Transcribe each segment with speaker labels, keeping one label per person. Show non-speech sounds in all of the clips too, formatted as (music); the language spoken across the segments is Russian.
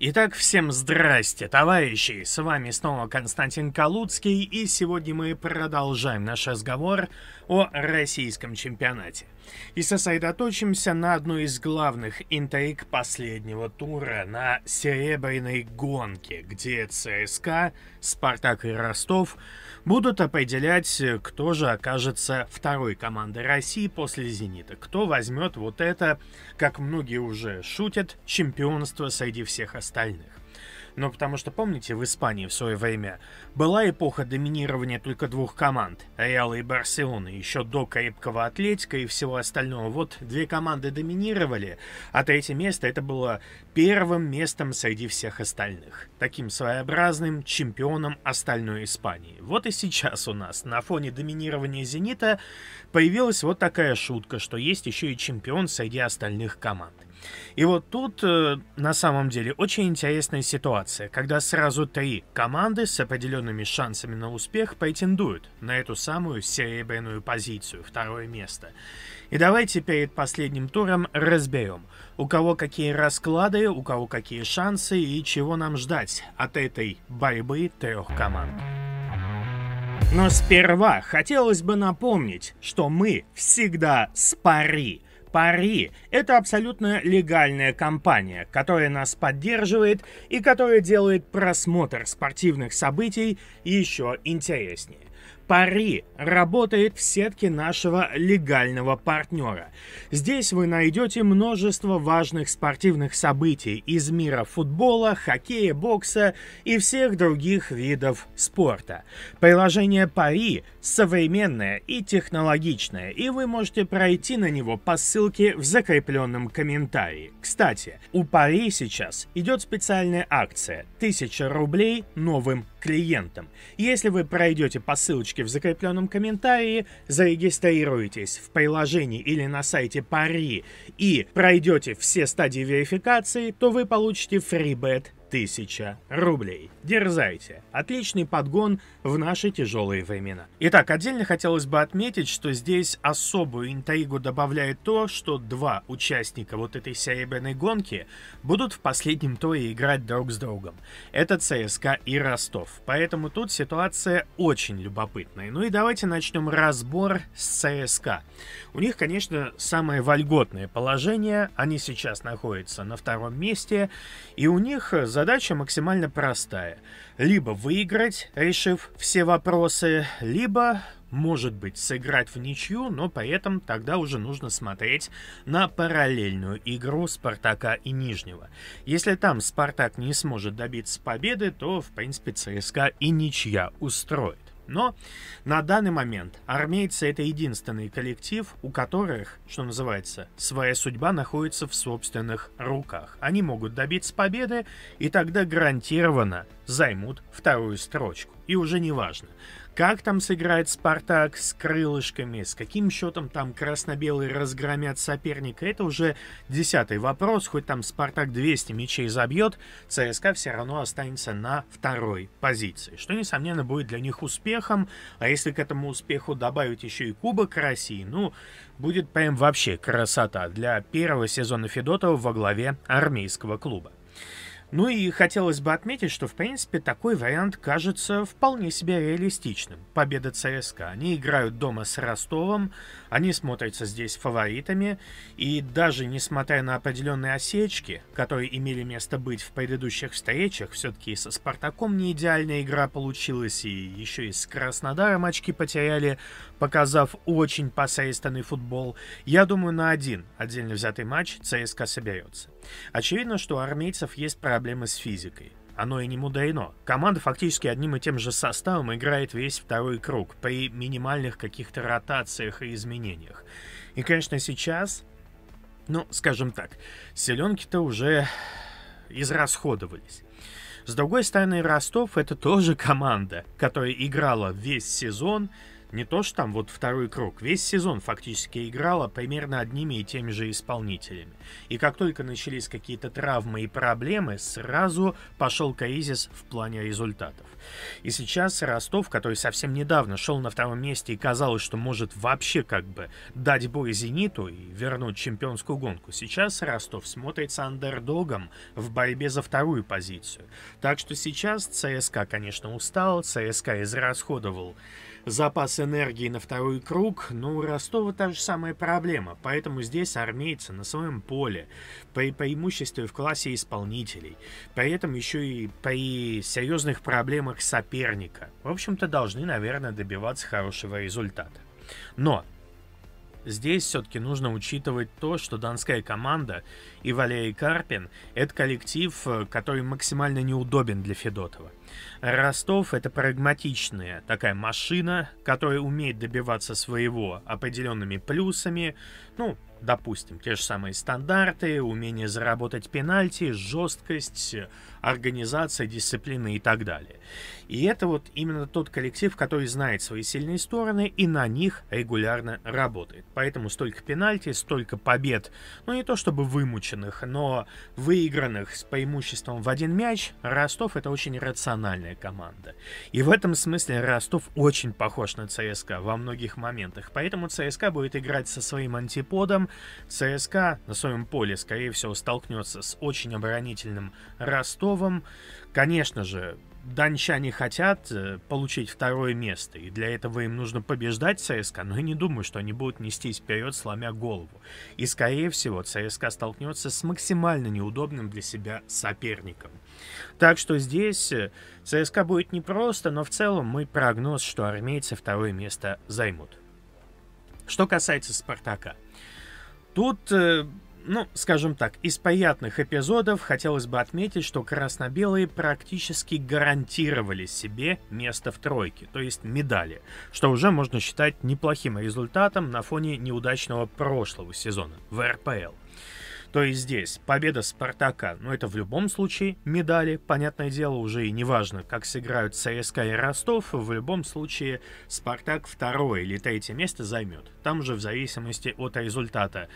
Speaker 1: Итак, всем здрасте, товарищи! С вами снова Константин Калуцкий, и сегодня мы продолжаем наш разговор о российском чемпионате. И сосредоточимся на одной из главных интриг последнего тура, на серебряной гонке, где ЦСКА, Спартак и Ростов – будут определять, э, кто же окажется второй командой России после «Зенита», кто возьмет вот это, как многие уже шутят, чемпионство среди всех остальных. Но ну, потому что, помните, в Испании в свое время была эпоха доминирования только двух команд – Реала и Барселона. еще до крепкого Атлетика и всего остального. Вот две команды доминировали, а третье место – это было первым местом среди всех остальных. Таким своеобразным чемпионом остальной Испании. Вот и сейчас у нас на фоне доминирования «Зенита» появилась вот такая шутка, что есть еще и чемпион среди остальных команд. И вот тут э, на самом деле очень интересная ситуация, когда сразу три команды с определенными шансами на успех претендуют на эту самую серебряную позицию, второе место. И давайте перед последним туром разберем, у кого какие расклады, у кого какие шансы и чего нам ждать от этой борьбы трех команд. Но сперва хотелось бы напомнить, что мы всегда спари – Пари – это абсолютно легальная компания, которая нас поддерживает и которая делает просмотр спортивных событий еще интереснее. Пари работает в сетке нашего легального партнера. Здесь вы найдете множество важных спортивных событий из мира футбола, хоккея, бокса и всех других видов спорта. Приложение Пари современное и технологичное, и вы можете пройти на него по ссылке в закрепленном комментарии. Кстати, у Пари сейчас идет специальная акция 1000 рублей новым клиентам. Если вы пройдете по ссылочке в закрепленном комментарии, зарегистрируетесь в приложении или на сайте Пари и пройдете все стадии верификации, то вы получите фрибет. 1000 рублей. Дерзайте. Отличный подгон в наши тяжелые времена. Итак, отдельно хотелось бы отметить, что здесь особую интригу добавляет то, что два участника вот этой серебряной гонки будут в последнем туре играть друг с другом. Это ЦСКА и Ростов. Поэтому тут ситуация очень любопытная. Ну и давайте начнем разбор с ЦСКА. У них, конечно, самое вольготное положение. Они сейчас находятся на втором месте. И у них за задача максимально простая. Либо выиграть, решив все вопросы, либо может быть, сыграть в ничью, но при этом тогда уже нужно смотреть на параллельную игру Спартака и Нижнего. Если там Спартак не сможет добиться победы, то, в принципе, ЦСКА и ничья устроит. Но на данный момент армейцы — это единственный коллектив, у которых, что называется, своя судьба находится в собственных руках. Они могут добиться победы, и тогда гарантированно займут вторую строчку. И уже не важно, как там сыграет Спартак с крылышками, с каким счетом там красно-белые разгромят соперника, это уже десятый вопрос. Хоть там Спартак 200 мячей забьет, ЦСКА все равно останется на второй позиции, что, несомненно, будет для них успехом. А если к этому успеху добавить еще и Кубок России, ну, будет прям вообще красота для первого сезона Федотова во главе армейского клуба. Ну и хотелось бы отметить, что в принципе такой вариант кажется вполне себе реалистичным. Победа ЦСКА. Они играют дома с Ростовом, они смотрятся здесь фаворитами, и даже несмотря на определенные осечки, которые имели место быть в предыдущих встречах, все-таки со Спартаком не идеальная игра получилась, и еще и с Краснодаром очки потеряли, показав очень посредственный футбол. Я думаю, на один отдельно взятый матч ЦСКА соберется. Очевидно, что у армейцев есть проблемы с физикой. Оно и не мудрено. Команда фактически одним и тем же составом играет весь второй круг при минимальных каких-то ротациях и изменениях. И, конечно, сейчас, ну, скажем так, селенки-то уже израсходовались. С другой стороны, Ростов — это тоже команда, которая играла весь сезон, не то, что там вот второй круг. Весь сезон фактически играла примерно одними и теми же исполнителями. И как только начались какие-то травмы и проблемы, сразу пошел кризис в плане результатов. И сейчас Ростов, который совсем недавно шел на втором месте и казалось, что может вообще как бы дать бой «Зениту» и вернуть чемпионскую гонку, сейчас Ростов смотрится андердогом в борьбе за вторую позицию. Так что сейчас ЦСКА, конечно, устал, ЦСКА израсходовал запас энергии на второй круг, но ну, у Ростова та же самая проблема, поэтому здесь армейцы на своем поле, при преимуществе в классе исполнителей, при этом еще и при серьезных проблемах соперника, в общем-то должны, наверное, добиваться хорошего результата. Но Здесь все-таки нужно учитывать то, что донская команда и Валерий Карпин — это коллектив, э, который максимально неудобен для Федотова. Ростов — это прагматичная такая машина, которая умеет добиваться своего определенными плюсами, ну, Допустим, те же самые стандарты, умение заработать пенальти, жесткость, организация, дисциплина и так далее. И это вот именно тот коллектив, который знает свои сильные стороны и на них регулярно работает. Поэтому столько пенальти, столько побед, ну не то чтобы вымученных, но выигранных с преимуществом в один мяч, Ростов это очень рациональная команда. И в этом смысле Ростов очень похож на ЦСКА во многих моментах. Поэтому ЦСКА будет играть со своим антиподом, ЦСКА на своем поле, скорее всего, столкнется с очень оборонительным Ростовом. Конечно же, дончане хотят э, получить второе место, и для этого им нужно побеждать ЦСКА, но я не думаю, что они будут нестись вперед, сломя голову. И, скорее всего, ЦСКА столкнется с максимально неудобным для себя соперником. Так что здесь э, ЦСКА будет непросто, но в целом мой прогноз, что армейцы второе место займут. Что касается «Спартака», Тут, э, ну, скажем так, из приятных эпизодов хотелось бы отметить, что красно-белые практически гарантировали себе место в тройке, то есть медали, что уже можно считать неплохим результатом на фоне неудачного прошлого сезона в РПЛ. То есть здесь победа Спартака, но это в любом случае медали, понятное дело, уже и не неважно, как сыграют ЦСКА и Ростов, в любом случае Спартак второе или третье место займет. Там же в зависимости от результата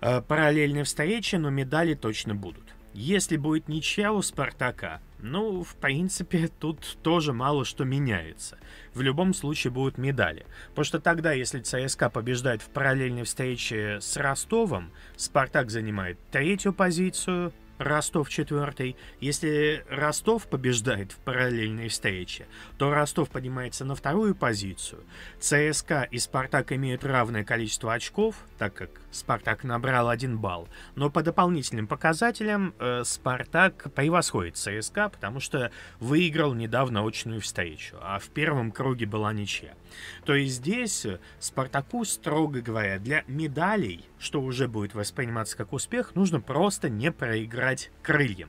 Speaker 1: э, параллельные встречи, но медали точно будут. Если будет ничья у «Спартака», ну, в принципе, тут тоже мало что меняется. В любом случае будут медали. Потому что тогда, если ЦСКА побеждает в параллельной встрече с Ростовом, «Спартак» занимает третью позицию, Ростов четвертый. Если Ростов побеждает в параллельной встрече, то Ростов поднимается на вторую позицию. ЦСКА и Спартак имеют равное количество очков, так как Спартак набрал один балл. Но по дополнительным показателям э, Спартак превосходит ЦСКА, потому что выиграл недавно очную встречу, а в первом круге была ничья. То есть здесь э, Спартаку, строго говоря, для медалей, что уже будет восприниматься как успех, нужно просто не проиграть крыльям.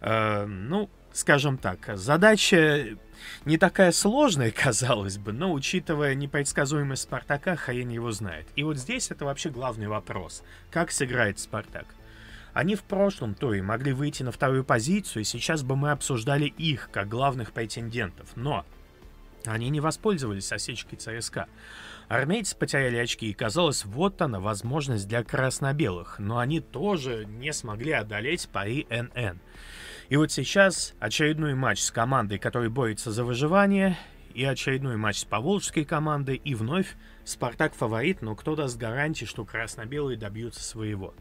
Speaker 1: Э, ну, скажем так, задача не такая сложная, (laughs) казалось бы, но учитывая непредсказуемость Спартака, хрен его знает. И вот здесь это вообще главный вопрос. Как сыграет Спартак? Они в прошлом то и могли выйти на вторую позицию, и сейчас бы мы обсуждали их как главных претендентов. Но они не воспользовались осечкой ЦСКА. Армейцы потеряли очки, и казалось, вот она возможность для красно-белых, но они тоже не смогли одолеть пари НН. И вот сейчас очередной матч с командой, которая борется за выживание, и очередной матч с поволжской командой, и вновь Спартак фаворит, но кто даст гарантии, что красно-белые добьются своего.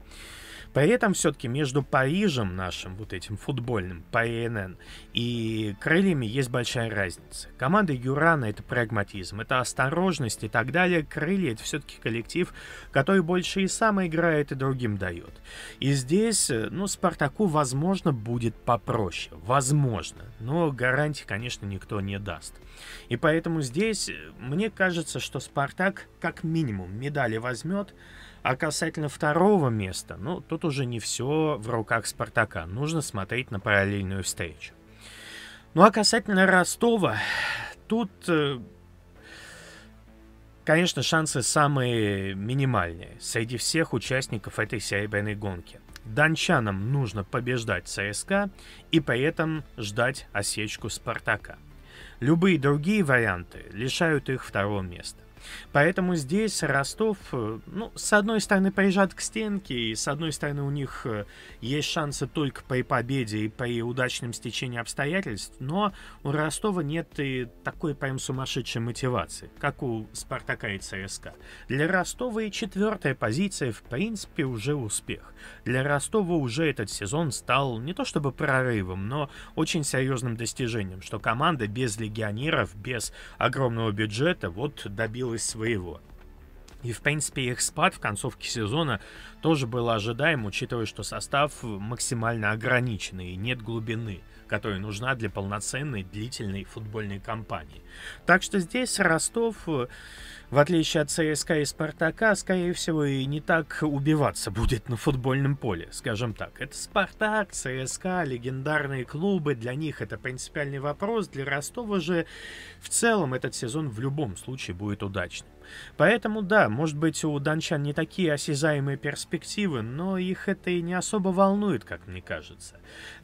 Speaker 1: При этом все-таки между Парижем нашим, вот этим футбольным, ПНН, и крыльями есть большая разница. Команда Юрана — это прагматизм, это осторожность и так далее. Крылья — это все-таки коллектив, который больше и сам играет, и другим дает. И здесь, э, ну, Спартаку, возможно, будет попроще. Возможно. Но гарантий, конечно, никто не даст. И поэтому здесь э, мне кажется, что Спартак как минимум медали возьмет, а касательно второго места, ну, тут уже не все в руках Спартака. Нужно смотреть на параллельную встречу. Ну, а касательно Ростова, тут, э, конечно, шансы самые минимальные среди всех участников этой серебряной гонки. Дончанам нужно побеждать ЦСКА и при этом ждать осечку Спартака. Любые другие варианты лишают их второго места. Поэтому здесь Ростов, э, ну, с одной стороны, прижат к стенке, и с одной стороны, у них э, есть шансы только при победе и по удачным стечении обстоятельств, но у Ростова нет и такой прям сумасшедшей мотивации, как у Спартака и ЦСКА. Для Ростова и четвертая позиция, в принципе, уже успех. Для Ростова уже этот сезон стал не то чтобы прорывом, но очень серьезным достижением, что команда без легионеров, без огромного бюджета вот добила добилась своего. И, в принципе, их спад в концовке сезона тоже был ожидаем, учитывая, что состав максимально ограниченный и нет глубины, которая нужна для полноценной длительной футбольной кампании. Так что здесь Ростов, э, в отличие от ЦСКА и Спартака, скорее всего, и не так убиваться будет на футбольном поле, скажем так. Это Спартак, ЦСКА, легендарные клубы, для них это принципиальный вопрос, для Ростова же в целом этот сезон в любом случае будет удачным. Поэтому да, может быть у дончан не такие осязаемые перспективы, но их это и не особо волнует, как мне кажется.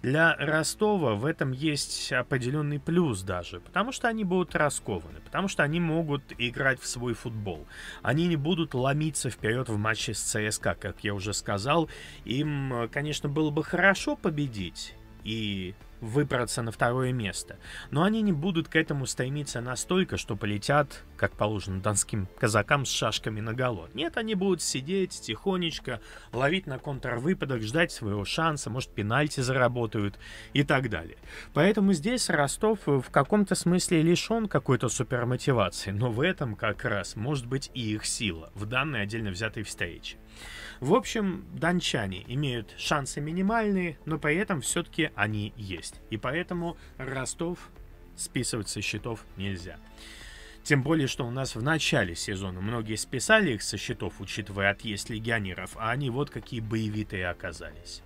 Speaker 1: Для Ростова в этом есть определенный плюс даже, потому что они будут раскованы, потому что они могут играть в свой футбол. Они не будут ломиться вперед в матче с ЦСКА, как я уже сказал. Им, конечно, было бы хорошо победить, и выбраться на второе место. Но они не будут к этому стремиться настолько, что полетят, как положено донским казакам, с шашками на наголо. Нет, они будут сидеть тихонечко, ловить на контрвыпадах, ждать своего шанса, может, пенальти заработают и так далее. Поэтому здесь Ростов э, в каком-то смысле лишен какой-то супермотивации, но в этом как раз может быть и их сила в данной отдельно взятой встрече. В общем, дончане имеют шансы минимальные, но при этом все-таки они есть. И поэтому Ростов списывать со счетов нельзя. Тем более, что у нас в начале сезона многие списали их со счетов, учитывая отъезд легионеров, а они вот какие боевитые оказались.